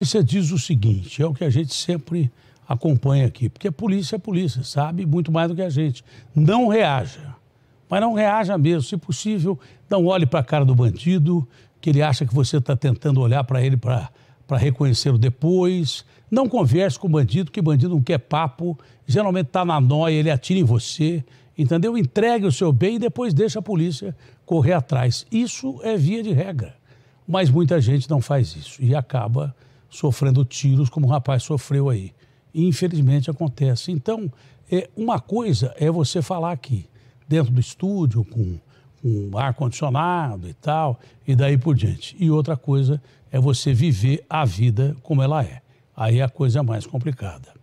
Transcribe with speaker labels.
Speaker 1: polícia diz o seguinte, é o que a gente sempre acompanha aqui, porque a polícia é polícia, sabe muito mais do que a gente. Não reaja, mas não reaja mesmo. Se possível, não olhe para a cara do bandido, que ele acha que você está tentando olhar para ele para reconhecê-lo depois. Não converse com o bandido, que bandido não quer papo, geralmente está na noia, ele atira em você, entendeu? Entregue o seu bem e depois deixa a polícia correr atrás. Isso é via de regra. Mas muita gente não faz isso e acaba sofrendo tiros, como o rapaz sofreu aí. E, infelizmente acontece. Então, é, uma coisa é você falar aqui, dentro do estúdio, com, com ar-condicionado e tal, e daí por diante. E outra coisa é você viver a vida como ela é. Aí a coisa é mais complicada.